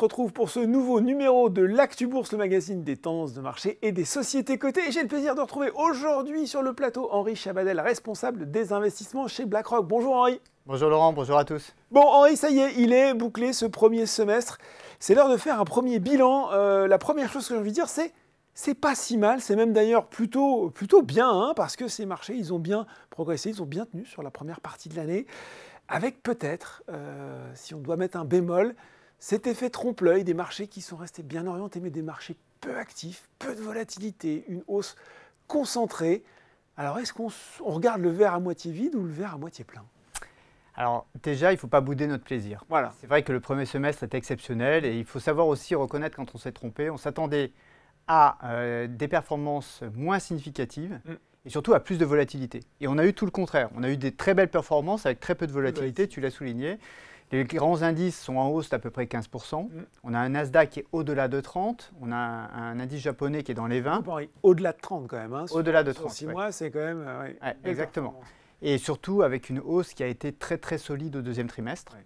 se retrouve pour ce nouveau numéro de l'Actu le magazine des tendances de marché et des sociétés cotées. j'ai le plaisir de retrouver aujourd'hui sur le plateau Henri Chabadel, responsable des investissements chez BlackRock. Bonjour Henri. Bonjour Laurent, bonjour à tous. Bon Henri, ça y est, il est bouclé ce premier semestre. C'est l'heure de faire un premier bilan. Euh, la première chose que j'ai envie de dire, c'est c'est pas si mal, c'est même d'ailleurs plutôt, plutôt bien, hein, parce que ces marchés, ils ont bien progressé, ils ont bien tenu sur la première partie de l'année, avec peut-être, euh, si on doit mettre un bémol, cet effet trompe-l'œil des marchés qui sont restés bien orientés, mais des marchés peu actifs, peu de volatilité, une hausse concentrée. Alors, est-ce qu'on regarde le verre à moitié vide ou le verre à moitié plein alors déjà, il ne faut pas bouder notre plaisir. Voilà. C'est vrai que le premier semestre est exceptionnel et il faut savoir aussi reconnaître quand on s'est trompé. On s'attendait à euh, des performances moins significatives mm. et surtout à plus de volatilité. Et on a eu tout le contraire. On a eu des très belles performances avec très peu de volatilité, tu l'as souligné. Les grands indices sont en hausse d'à peu près 15%. Mm. On a un Nasdaq qui est au-delà de 30. On a un, indice japonais qui est dans les 20. Au-delà de 30 quand même. Hein. au-delà de 30. 6 mois, c'est quand même. Euh, exactement. Et surtout avec une hausse qui a été très très solide au deuxième trimestre.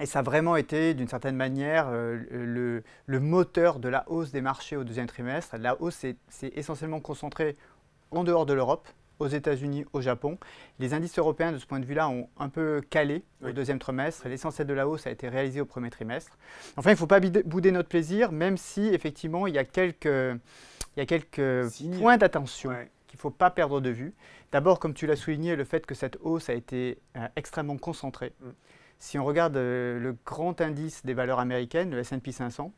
Et ça a vraiment été, d'une certaine manière, euh, le, le, moteur de la hausse des marchés au deuxième trimestre. La hausse s'est essentiellement concentrée en dehors de l'Europe aux États-Unis, au Japon. Les indices européens, de ce point de vue-là, ont un peu calé au deuxième trimestre. L'essentiel de la hausse a été réalisé au premier trimestre. Enfin, il ne faut pas bouder notre plaisir, même si, effectivement, il y a quelques, il quelques points d'attention. qu'il ne faut pas perdre de vue. D'abord, comme tu l'as souligné, le fait que cette hausse a été euh, extrêmement concentrée. Mm. Si on regarde euh, le grand indice des valeurs américaines, le SP 500,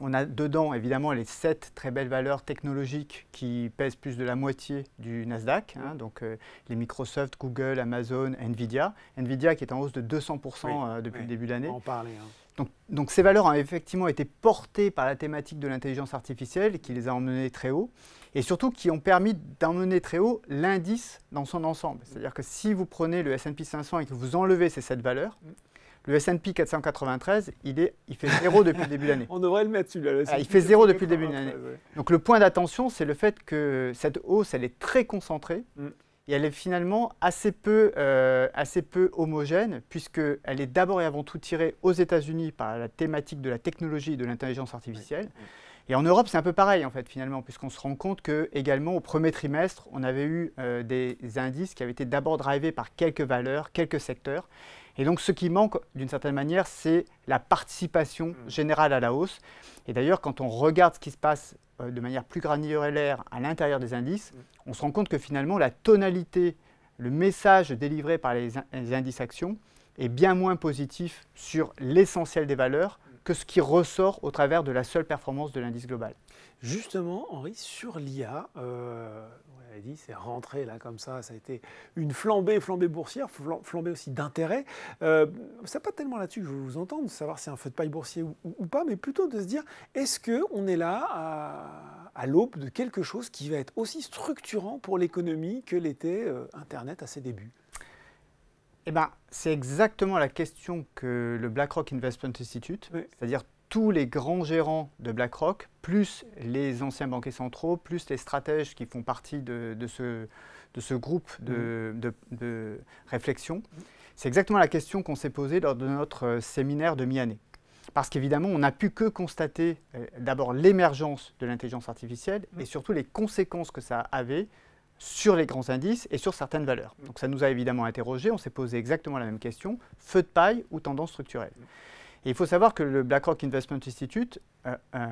on a dedans évidemment les sept très belles valeurs technologiques qui pèsent plus de la moitié du Nasdaq, hein, donc euh, les Microsoft, Google, Amazon, Nvidia. Nvidia qui est en hausse de 200% euh, depuis le début de l'année. On hein. Donc, donc, ces valeurs ont effectivement été portées par la thématique de l'intelligence artificielle qui les a emmenées très haut et surtout qui ont permis d'emmener très haut l'indice dans son ensemble. C'est-à-dire que si vous prenez le S&P 500 et que vous enlevez ces sept valeurs, mm. Le S&P 493, il, est, il fait zéro depuis le début de l'année. On devrait le mettre celui-là. Ah, il fait zéro depuis le début de l'année. Donc le point d'attention, c'est le fait que cette hausse, elle est très concentrée. Mm. Et elle est finalement assez peu, euh, assez peu homogène, puisqu'elle est d'abord et avant tout tirée aux États-Unis par la thématique de la technologie et de l'intelligence artificielle. Et en Europe, c'est un peu pareil, en fait, finalement, puisqu'on se rend compte que, également, au premier trimestre, on avait eu euh, des indices qui avaient été d'abord drivés par quelques valeurs, quelques secteurs. Et donc ce qui manque d'une certaine manière, c'est la participation mm. générale à la hausse. Et d'ailleurs, quand on regarde ce qui se passe euh, de manière plus granulaire à l'intérieur des indices, mm. on se rend compte que finalement la tonalité, le message délivré par les indices actions est bien moins positif sur l'essentiel des valeurs que ce qui ressort au travers de la seule performance de l'indice global. Justement, Henri, sur l'IA, euh, on l'a dit, c'est rentré là comme ça, ça a été une flambée, flambée boursière, flambée aussi d'intérêt. Euh, c'est pas tellement là-dessus que je veux vous entendre, savoir si c'est un feu de paille boursier ou, pas, mais plutôt de se dire, est-ce qu'on est là à, l'aube de quelque chose qui va être aussi structurant pour l'économie que l'était euh, Internet à ses débuts eh ben, c'est exactement la question que le BlackRock Investment Institute, c'est-à-dire tous les grands gérants de BlackRock, plus les anciens banquiers centraux, plus les stratèges qui font partie de, ce, groupe mm. de, réflexion, c'est exactement la question qu'on s'est posée lors de notre euh, séminaire de mi-année. Parce qu'évidemment, on n'a pu que constater euh, d'abord l'émergence de l'intelligence artificielle mm. et surtout les conséquences que ça avait sur les grands indices et sur certaines valeurs. Donc ça nous a évidemment interrogés. on s'est posé exactement la même question, feu de paille ou tendance structurelle. Et il faut savoir que le BlackRock Investment Institute, euh, euh,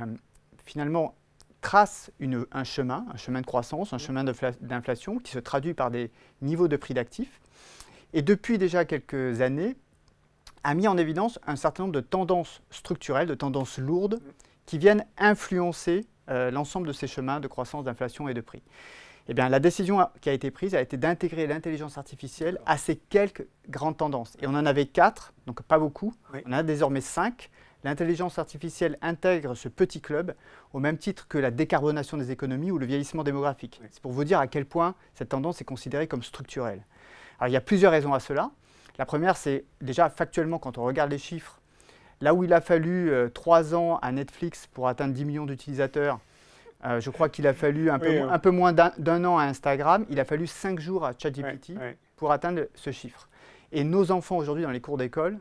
finalement, trace un chemin, un chemin de croissance, un chemin d'inflation qui se traduit par des niveaux de prix d'actifs. Et depuis déjà quelques années, a mis en évidence un certain nombre de tendances structurelles, de tendances lourdes, qui viennent influencer euh, l'ensemble de ces chemins de croissance, d'inflation et de prix. Eh la décision qui a été prise a été d'intégrer l'intelligence artificielle à ces quelques grandes tendances. Et on en avait quatre, donc pas beaucoup. On en a désormais cinq. L'intelligence artificielle intègre ce petit club au même titre que la décarbonation des économies ou le vieillissement démographique. C'est pour vous dire à quel point cette tendance est considérée comme structurelle. Alors, il y a plusieurs raisons à cela. La première, c'est déjà factuellement, quand on regarde les chiffres, là où il a fallu euh, trois ans à Netflix pour atteindre 10 millions d'utilisateurs, euh, je crois qu'il a fallu un, peu, moins d'un an à Instagram, il a fallu cinq jours à ChatGPT pour atteindre ce chiffre. Et nos enfants aujourd'hui dans les cours d'école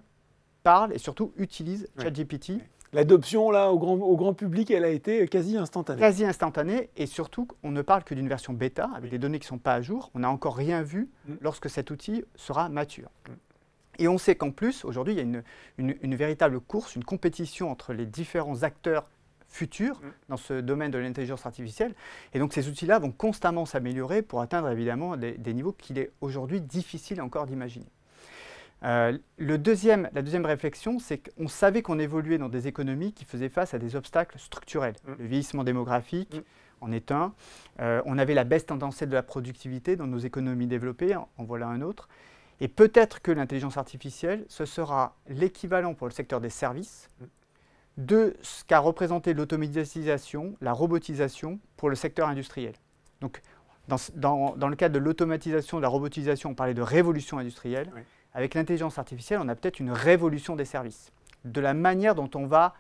parlent et surtout utilisent ChatGPT. L'adoption là au grand, public, elle a été quasi instantanée. Quasi instantanée et surtout on ne parle que d'une version bêta avec des données qui ne sont pas à jour. On n'a encore rien vu mm. lorsque cet outil sera mature. Mm. Et on sait qu'en plus, aujourd'hui, il y a une véritable course, une compétition entre les différents acteurs futur mm. dans ce domaine de l'intelligence artificielle. Et donc ces outils-là vont constamment s'améliorer pour atteindre évidemment des, niveaux qu'il est aujourd'hui difficile encore d'imaginer. Euh, le deuxième, la deuxième réflexion, c'est qu'on savait qu'on évoluait dans des économies qui faisaient face à des obstacles structurels. Mm. Le vieillissement démographique mm. en est un. Euh, on avait la baisse tendancielle de la productivité dans nos économies développées, en, voilà un autre. Et peut-être que l'intelligence artificielle, ce sera l'équivalent pour le secteur des services, de ce qu'a représenté l'automatisation, la robotisation pour le secteur industriel. Donc, dans, le cadre de l'automatisation, de la robotisation, on parlait de révolution industrielle. Avec l'intelligence artificielle, on a peut-être une révolution des services, de la manière dont on va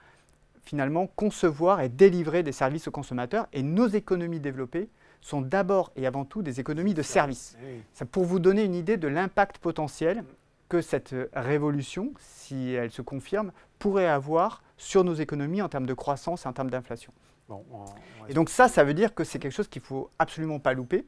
finalement concevoir et délivrer des services aux consommateurs. Et nos économies développées sont d'abord et avant tout des économies de services. Eh pour vous donner une idée de l'impact potentiel que cette euh, révolution, si elle se confirme, pourrait avoir sur nos économies en termes de croissance et en termes d'inflation. et donc ça, ça veut dire que c'est quelque chose qu'il ne faut absolument pas louper.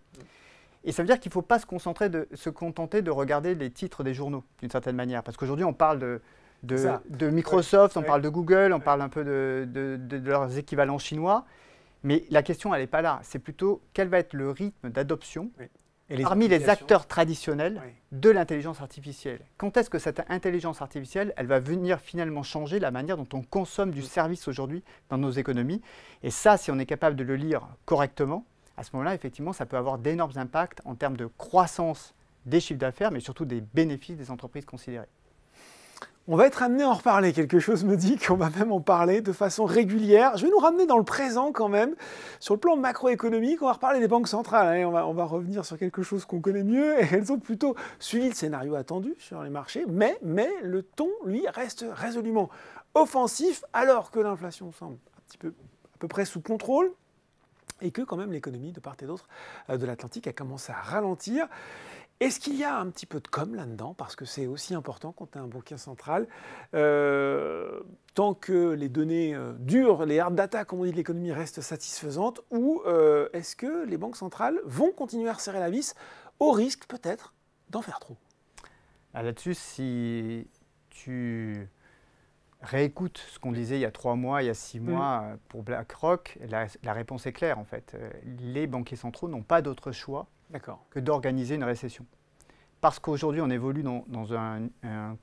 Et ça veut dire qu'il ne faut pas se, concentrer de, se contenter de regarder les titres des journaux, d'une certaine manière. Parce qu'aujourd'hui, on parle de, de, Microsoft, on parle de Google, on parle un peu de, leurs équivalents chinois. Mais la question, elle n'est pas là. C'est plutôt quel va être le rythme d'adoption parmi les acteurs traditionnels de l'intelligence artificielle. Quand est-ce que cette intelligence artificielle, elle va venir finalement changer la manière dont on consomme du mm. service aujourd'hui dans nos économies Et ça, si on est capable de le lire correctement, à ce moment-là, effectivement, ça peut avoir d'énormes impacts en termes de croissance des chiffres d'affaires, mais surtout des bénéfices des entreprises considérées. On va être amené à en reparler. Quelque chose me dit qu'on va même en parler de façon régulière. Je vais nous ramener dans le présent quand même. Sur le plan macroéconomique, on va reparler des banques centrales. On, va, revenir sur quelque chose qu'on connaît mieux. Et elles ont plutôt suivi le scénario attendu sur les marchés. Mais, mais le ton, lui, reste résolument offensif alors que l'inflation semble un petit peu, à peu près sous contrôle et que quand même l'économie de part et d'autre euh, de l'Atlantique a commencé à ralentir. Est-ce qu'il y a un petit peu de com là-dedans Parce que c'est aussi important quand tu as un banquier central. Euh, tant que les données euh, dures, les hard data, comme on dit de l'économie, restent satisfaisantes, ou euh, est-ce que les banques centrales vont continuer à resserrer la vis au risque peut-être d'en faire trop ah, Là-dessus, si tu réécoutes ce qu'on disait il y a trois mois, il y a six mm. mois pour BlackRock, la réponse est claire en fait. Les banquiers centraux n'ont pas d'autre choix que d'organiser une récession. Parce qu'aujourd'hui, on évolue dans, un,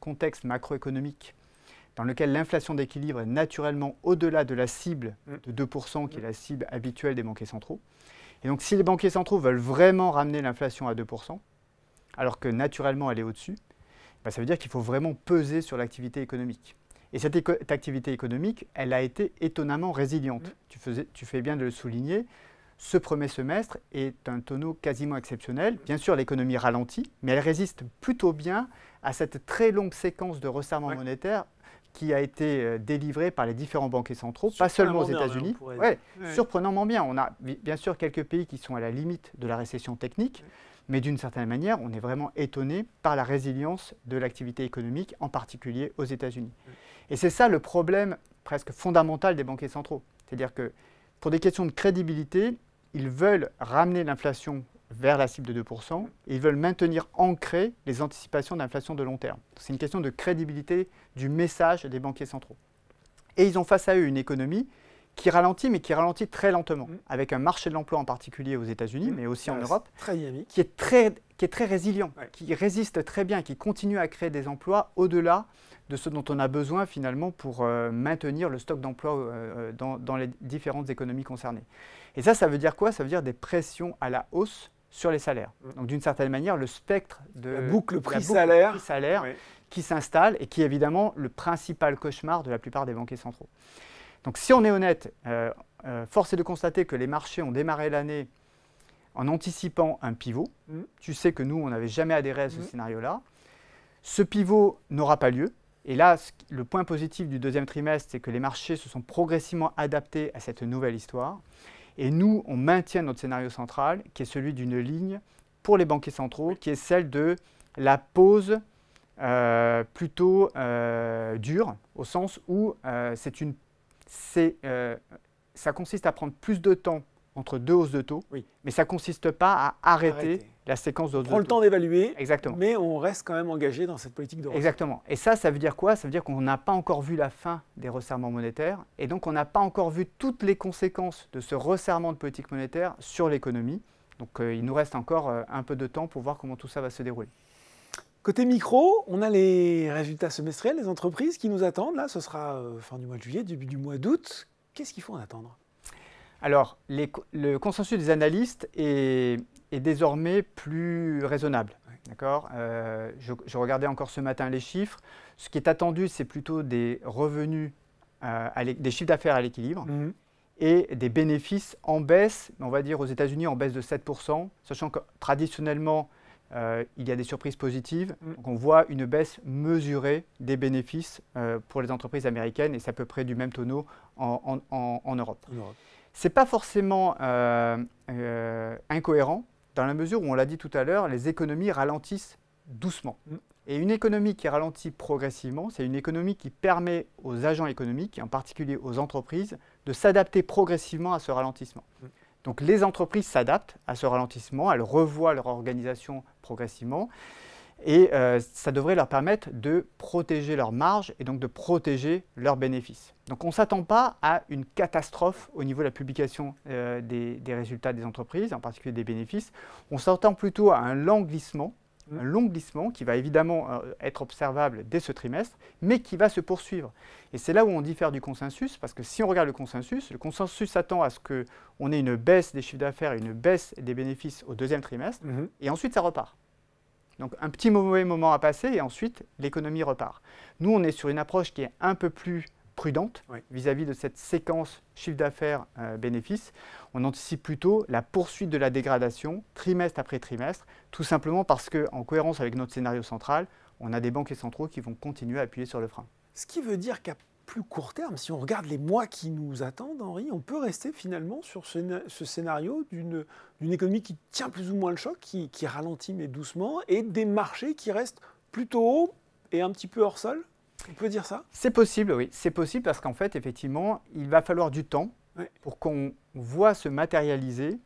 contexte macroéconomique dans lequel l'inflation d'équilibre est naturellement au-delà de la cible mm. de 2%, qui est mm. la cible habituelle des banquiers centraux. Et donc, si les banquiers centraux veulent vraiment ramener l'inflation à 2%, alors que naturellement elle est au-dessus, bah, ça veut dire qu'il faut vraiment peser sur l'activité économique. Et cette, activité économique, elle a été étonnamment résiliente. Mm. tu fais bien de le souligner ce premier semestre est un tonneau quasiment exceptionnel. Bien sûr, l'économie ralentit, mais elle résiste plutôt bien à cette très longue séquence de resserrement monétaire qui a été euh, délivrée par les différents banquiers centraux, pas seulement aux États-Unis. Ouais, Surprenamment bien. On a bien sûr quelques pays qui sont à la limite de la récession technique, mais d'une certaine manière, on est vraiment étonné par la résilience de l'activité économique, en particulier aux États-Unis. Et c'est ça le problème presque fondamental des banquiers centraux. C'est-à-dire que pour des questions de crédibilité, ils veulent ramener l'inflation vers la cible de 2% et ils veulent maintenir ancrées les anticipations d'inflation de long terme. C'est une question de crédibilité du message des banquiers centraux. Et ils ont face à eux une économie qui ralentit, mais qui ralentit très lentement, mm. avec un marché de l'emploi en particulier aux États-Unis, mm. mais aussi en ah, Europe, qui est très, qui est très résilient, qui résiste très bien, qui continue à créer des emplois au-delà de ce dont on a besoin finalement pour euh, maintenir le stock d'emplois euh, euh, dans les différentes économies concernées. Et ça, ça veut dire quoi Ça veut dire des pressions à la hausse sur les salaires. Mm. Donc d'une certaine manière, le spectre de la boucle prix-salaire qui s'installe et qui est évidemment le principal cauchemar de la plupart des banquiers centraux. Donc si on est honnête, euh, euh, force est de constater que les marchés ont démarré l'année en anticipant un pivot. Mm. Tu sais que nous, on n'avait jamais adhéré à ce mm. scénario-là. Ce pivot n'aura pas lieu. Et là, le point positif du deuxième trimestre, c'est que les marchés se sont progressivement adaptés à cette nouvelle histoire. Et nous, on maintient notre scénario central, qui est celui d'une ligne pour les banquiers centraux, qui est celle de la pause euh, plutôt euh, dure, au sens où euh, c'est une, ça consiste à prendre plus de temps entre deux hausses de taux, mais ça ne consiste pas à arrêter la séquence de... Prend le temps d'évaluer, Exactement. mais on reste quand même engagé dans cette politique de Exactement. Et ça, ça veut dire quoi Ça veut dire qu'on n'a pas encore vu la fin des resserrements monétaires, et donc on n'a pas encore vu toutes les conséquences de ce resserrement de politique monétaire sur l'économie. Donc euh, il nous reste encore euh, un peu de temps pour voir comment tout ça va se dérouler. Côté micro, on a les résultats semestriels des entreprises qui nous attendent. Là, ce sera euh, fin du mois de juillet, début du mois d'août. Qu'est-ce qu'il faut en attendre alors, le consensus des analystes est est désormais plus raisonnable. D'accord euh, je, regardais encore ce matin les chiffres. Ce qui est attendu, c'est plutôt des revenus, euh, des chiffres d'affaires à l'équilibre mhm. et des bénéfices en baisse, on va dire aux États-Unis en baisse de 7%, sachant que traditionnellement, euh, il y a des surprises positives. Mhm. on voit une baisse mesurée des bénéfices pour les entreprises américaines et c'est à peu près du même tonneau en, Europe. Ce n'est pas forcément incohérent dans la mesure où, on l'a dit tout à l'heure, les économies ralentissent doucement. Mm. Et une économie qui ralentit progressivement, c'est une économie qui permet aux agents économiques, en particulier aux entreprises, de s'adapter progressivement à ce ralentissement. Mm. Donc les entreprises s'adaptent à ce ralentissement, elles revoient leur organisation progressivement. Et euh, ça devrait leur permettre de protéger leurs marges et donc de protéger leurs bénéfices. Donc on ne s'attend pas à une catastrophe au niveau de la publication euh, des, résultats des entreprises, en particulier des bénéfices. On s'attend plutôt à un lent glissement, mmh. un long glissement qui va évidemment euh, être observable dès ce trimestre, mais qui va se poursuivre. Et c'est là où on diffère du consensus, parce que si on regarde le consensus, le consensus s'attend à ce qu'on ait une baisse des chiffres d'affaires et une baisse des bénéfices au deuxième trimestre, mmh. et ensuite ça repart. Donc un petit mauvais moment à passer et ensuite l'économie repart. Nous, on est sur une approche qui est un peu plus prudente vis-à-vis de cette séquence chiffre d'affaires euh, bénéfices. On anticipe plutôt la poursuite de la dégradation trimestre après trimestre, tout simplement parce qu'en cohérence avec notre scénario central, on a des et centraux qui vont continuer à appuyer sur le frein. Ce qui veut dire qu'à court terme, si on regarde les mois qui nous attendent, Henri, on peut rester finalement sur ce, scénario d'une économie qui tient plus ou moins le choc, qui, ralentit mais doucement, et des marchés qui restent plutôt hauts et un petit peu hors sol on peut dire ça C'est possible, oui. C'est possible parce qu'en fait, effectivement, il va falloir du temps pour qu'on voit se matérialiser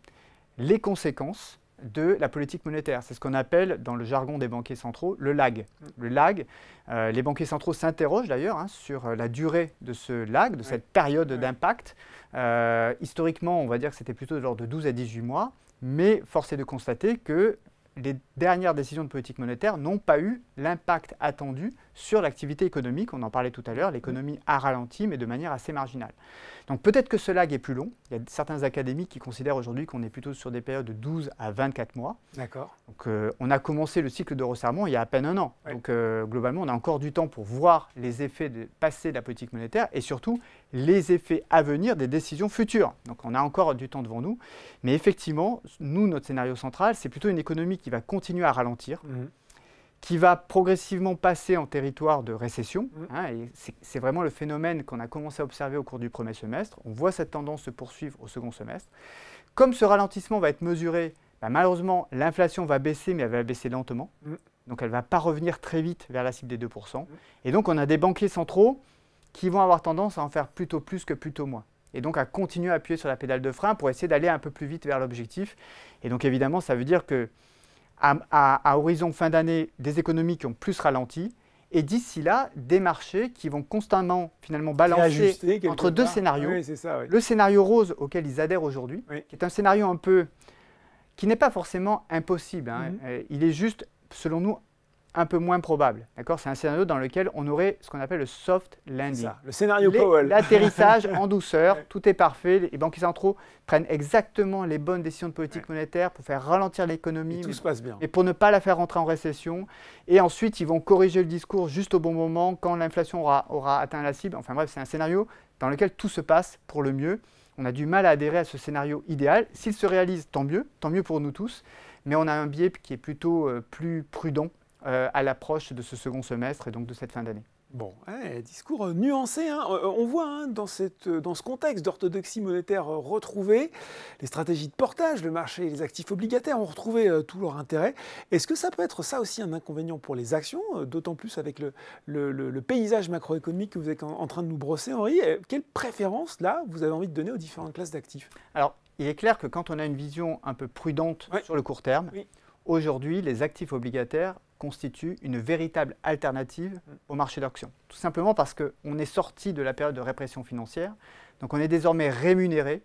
les conséquences de la politique monétaire. C'est ce qu'on appelle dans le jargon des banquiers centraux le lag. Le lag, euh, les banquiers centraux s'interrogent d'ailleurs hein, sur euh, la durée de ce lag, de cette période d'impact. Euh, historiquement, on va dire que c'était plutôt de l'ordre de 12 à 18 mois, mais force est de constater que les dernières décisions de politique monétaire n'ont pas eu l'impact attendu sur l'activité économique. On en parlait tout à l'heure, l'économie a ralenti, mais de manière assez marginale. Donc peut-être que ce lag est plus long. Il y a certains académiques qui considèrent aujourd'hui qu'on est plutôt sur des périodes de 12 à 24 mois. D'accord. Donc euh, on a commencé le cycle de resserrement il y a à peine un an. Donc euh, globalement, on a encore du temps pour voir les effets de passer de la politique monétaire et surtout les effets à venir des décisions futures. Donc on a encore du temps devant nous. Mais effectivement, nous, notre scénario central, c'est plutôt une économie qui va continuer à ralentir. Mhm qui va progressivement passer en territoire de récession. Mm. Hein, c'est vraiment le phénomène qu'on a commencé à observer au cours du premier semestre. On voit cette tendance se poursuivre au second semestre. Comme ce ralentissement va être mesuré, bah, malheureusement, l'inflation va baisser, mais elle va baisser lentement. Mm. Donc elle ne va pas revenir très vite vers la cible des 2%. Mm. Et donc on a des banquiers centraux qui vont avoir tendance à en faire plutôt plus que plutôt moins. Et donc à continuer à appuyer sur la pédale de frein pour essayer d'aller un peu plus vite vers l'objectif. Et donc évidemment, ça veut dire que à, horizon fin d'année, des économies qui ont plus ralenti, et d'ici là, des marchés qui vont constamment finalement balancer entre deux scénarios. Le scénario rose auquel ils adhèrent aujourd'hui, qui est un scénario un peu qui n'est pas forcément impossible. Hein. Mm-hmm. Euh, il est juste, selon nous, un peu moins probable. D'accord C'est un scénario dans lequel on aurait ce qu'on appelle le soft landing. le scénario Powell. L'atterrissage en douceur, tout est parfait. Les banques centraux prennent exactement les bonnes décisions de politique monétaire pour faire ralentir l'économie. Tout se passe bien. Et pour ne pas la faire rentrer en récession. Et ensuite, ils vont corriger le discours juste au bon moment quand l'inflation aura, atteint la cible. Enfin bref, c'est un scénario dans lequel tout se passe pour le mieux. On a du mal à adhérer à ce scénario idéal. S'il se réalise, tant mieux, tant mieux pour nous tous. Mais on a un biais qui est plutôt euh, plus prudent euh, à l'approche de ce second semestre et donc de cette fin d'année. Bon, eh, discours euh, nuancé. Hein. Euh, on voit hein, dans, ce contexte d'orthodoxie monétaire retrouvée, les stratégies de portage, le marché et les actifs obligataires ont retrouvé tout leur intérêt. Est-ce que ça peut être ça aussi un inconvénient pour les actions, d'autant plus avec le, paysage macroéconomique que vous êtes en, train de nous brosser, Henri Quelle préférence, là, vous avez envie de donner aux différentes classes d'actifs Alors, il est clair que quand on a une vision un peu prudente sur le court terme, aujourd'hui, les actifs obligataires constitue une véritable alternative au marché d'auction. Tout simplement parce qu'on est sorti de la période de répression financière, donc on est désormais rémunéré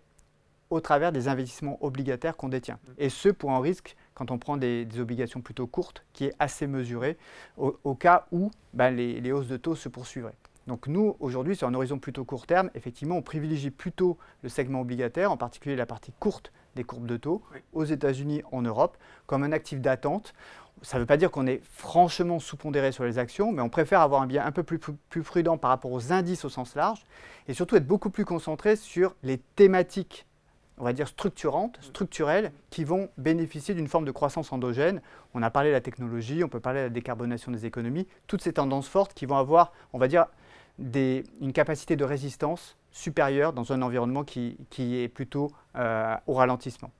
au travers des investissements obligataires qu'on détient. Mm. Et ce, pour un risque, quand on prend des, obligations plutôt courtes, qui est assez mesuré, au, cas où bah, les, hausses de taux se poursuivraient. Donc nous, aujourd'hui, sur un horizon plutôt court terme, effectivement, on privilégie plutôt le segment obligataire, en particulier la partie courte des courbes de taux, aux États-Unis, en Europe, comme un actif d'attente. Ça ne veut pas dire qu'on est franchement sous-pondéré sur les actions, mais on préfère avoir un bien un peu plus, prudent par rapport aux indices au sens large, et surtout être beaucoup plus concentré sur les thématiques, on va dire structurantes, structurelles, qui vont bénéficier d'une forme de croissance endogène. On a parlé de la technologie, on peut parler de la décarbonation des économies, toutes ces tendances fortes qui vont avoir, on va dire, une capacité de résistance supérieure dans un environnement qui, est plutôt euh, au ralentissement.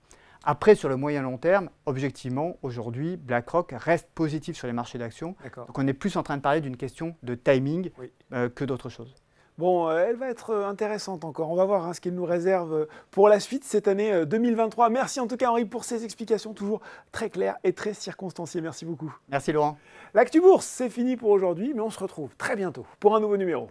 Après, sur le moyen long terme, objectivement, aujourd'hui, BlackRock reste positif sur les marchés d'actions. Donc on est plus en train de parler d'une question de timing euh, que d'autre chose. Bon, euh, elle va être euh, intéressante encore. On va voir hein, ce qu'il nous réserve pour la suite cette année 2023. Merci en tout cas Henri pour ces explications toujours très claires et très circonstanciées. Merci beaucoup. Merci Laurent. L'actu bourse, c'est fini pour aujourd'hui, mais on se retrouve très bientôt pour un nouveau numéro.